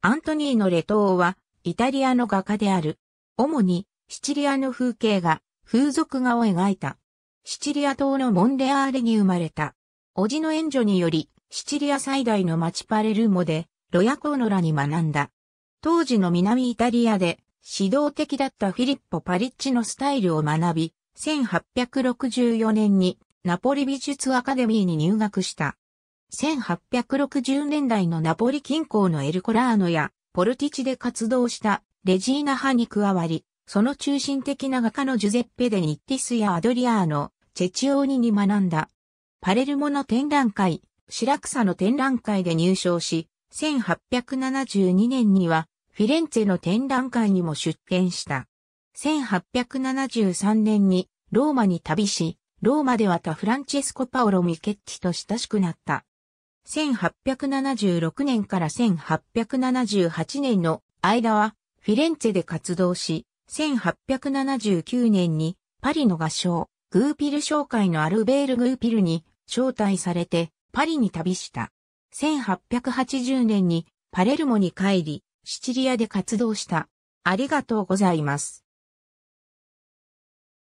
アントニーのレトーは、イタリアの画家である。主に、シチリアの風景画、風俗画を描いた。シチリア島のモンレアーレに生まれた。叔父の援助により、シチリア最大の町パレルモで、ロヤコーノラに学んだ。当時の南イタリアで、指導的だったフィリッポ・パリッチのスタイルを学び、1864年にナポリ美術アカデミーに入学した。1860年代のナポリ近郊のエルコラーノやポルティチで活動したレジーナ派に加わり、その中心的な画家のジュゼッペ・デ・ニッティスやアドリアーノ、チェチオーニに学んだ。パレルモの展覧会、シラクサの展覧会で入賞し、1872年にはフィレンツェの展覧会にも出展した。1873年にローマに旅し、ローマではタフランチェスコ・パオロ・ミケッチと親しくなった。1876年から1878年の間はフィレンツェで活動し、1879年にパリの合唱、グーピル商会のアルベール・グーピルに招待されてパリに旅した。1880年にパレルモに帰り、シチリアで活動した。ありがとうございます。